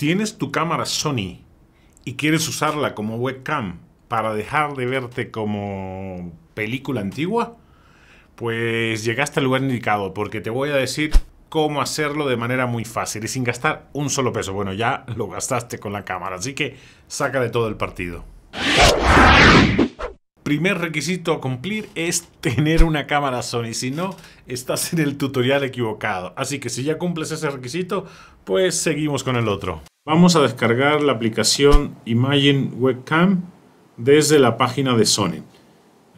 tienes tu cámara Sony y quieres usarla como webcam para dejar de verte como película antigua, pues llegaste al lugar indicado, porque te voy a decir cómo hacerlo de manera muy fácil y sin gastar un solo peso. Bueno, ya lo gastaste con la cámara, así que saca de todo el partido primer requisito a cumplir es tener una cámara Sony. Si no, estás en el tutorial equivocado. Así que si ya cumples ese requisito, pues seguimos con el otro. Vamos a descargar la aplicación Imagine Webcam desde la página de Sony.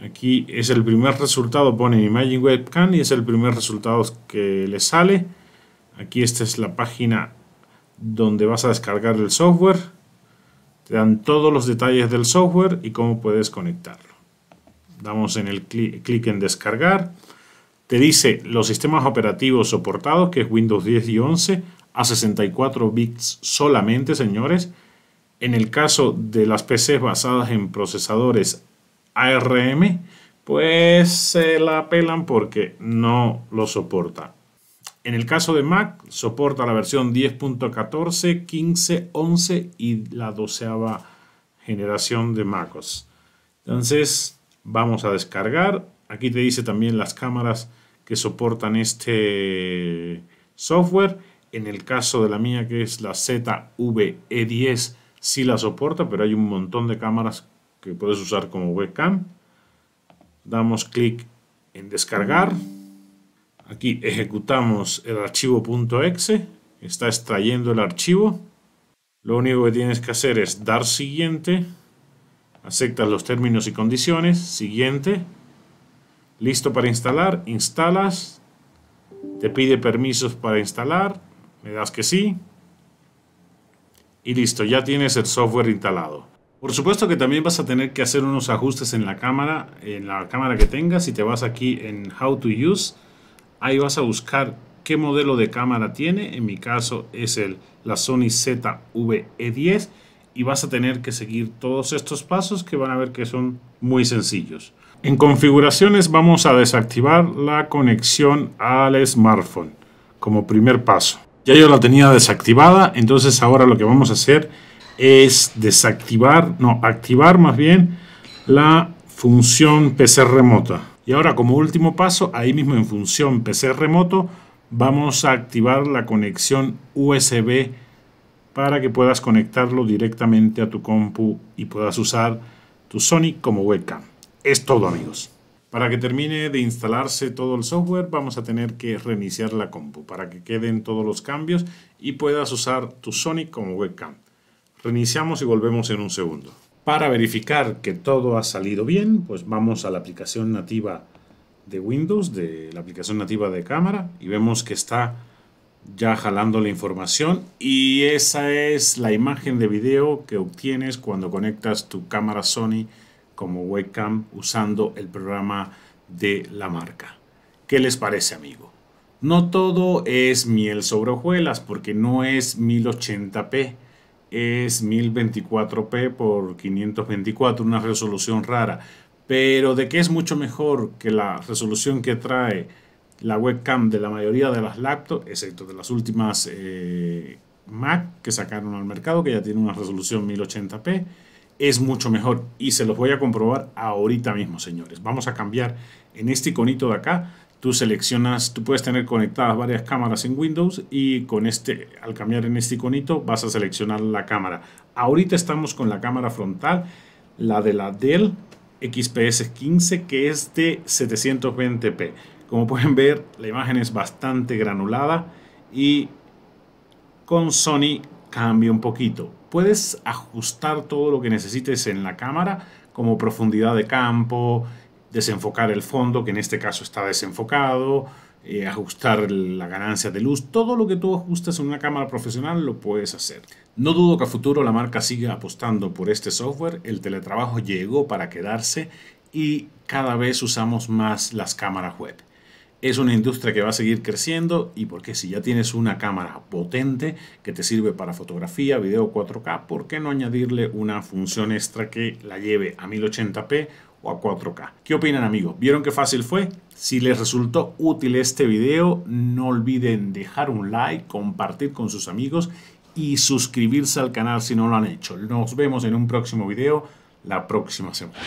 Aquí es el primer resultado, Pone Imagine Webcam y es el primer resultado que le sale. Aquí esta es la página donde vas a descargar el software. Te dan todos los detalles del software y cómo puedes conectarlo damos en el clic, en descargar, te dice los sistemas operativos soportados, que es Windows 10 y 11, a 64 bits solamente, señores. En el caso de las PCs basadas en procesadores ARM, pues se la apelan porque no lo soporta. En el caso de Mac, soporta la versión 10.14, 15, 11 y la doceava generación de MacOS. Entonces, Vamos a descargar. Aquí te dice también las cámaras que soportan este software. En el caso de la mía, que es la zve 10 sí la soporta, pero hay un montón de cámaras que puedes usar como webcam. Damos clic en descargar. Aquí ejecutamos el archivo .exe. Está extrayendo el archivo. Lo único que tienes que hacer es dar siguiente aceptas los términos y condiciones, siguiente, listo para instalar, instalas, te pide permisos para instalar, me das que sí y listo, ya tienes el software instalado. Por supuesto que también vas a tener que hacer unos ajustes en la cámara, en la cámara que tengas. Si te vas aquí en How to Use, ahí vas a buscar qué modelo de cámara tiene. En mi caso es el, la Sony ZV-E10 y vas a tener que seguir todos estos pasos que van a ver que son muy sencillos. En configuraciones vamos a desactivar la conexión al smartphone como primer paso. Ya yo la tenía desactivada, entonces ahora lo que vamos a hacer es desactivar, no, activar más bien la función PC remota. Y ahora como último paso, ahí mismo en función PC remoto, vamos a activar la conexión USB para que puedas conectarlo directamente a tu compu y puedas usar tu Sony como webcam. Es todo amigos. Para que termine de instalarse todo el software vamos a tener que reiniciar la compu para que queden todos los cambios y puedas usar tu Sony como webcam. Reiniciamos y volvemos en un segundo. Para verificar que todo ha salido bien, pues vamos a la aplicación nativa de Windows, de la aplicación nativa de cámara y vemos que está ya jalando la información y esa es la imagen de video que obtienes cuando conectas tu cámara Sony como webcam usando el programa de la marca. ¿Qué les parece amigo? No todo es miel sobre hojuelas porque no es 1080p, es 1024p por 524, una resolución rara, pero de que es mucho mejor que la resolución que trae la webcam de la mayoría de las laptops, excepto de las últimas eh, Mac que sacaron al mercado, que ya tiene una resolución 1080p, es mucho mejor y se los voy a comprobar ahorita mismo, señores. Vamos a cambiar en este iconito de acá. Tú seleccionas, tú puedes tener conectadas varias cámaras en Windows y con este, al cambiar en este iconito vas a seleccionar la cámara. Ahorita estamos con la cámara frontal, la de la Dell XPS 15 que es de 720p. Como pueden ver, la imagen es bastante granulada y con Sony cambia un poquito. Puedes ajustar todo lo que necesites en la cámara, como profundidad de campo, desenfocar el fondo, que en este caso está desenfocado, eh, ajustar la ganancia de luz, todo lo que tú ajustas en una cámara profesional lo puedes hacer. No dudo que a futuro la marca siga apostando por este software, el teletrabajo llegó para quedarse y cada vez usamos más las cámaras web es una industria que va a seguir creciendo y porque si ya tienes una cámara potente que te sirve para fotografía, video 4K, ¿por qué no añadirle una función extra que la lleve a 1080p o a 4K? ¿Qué opinan amigos? ¿Vieron qué fácil fue? Si les resultó útil este video, no olviden dejar un like, compartir con sus amigos y suscribirse al canal si no lo han hecho. Nos vemos en un próximo video la próxima semana.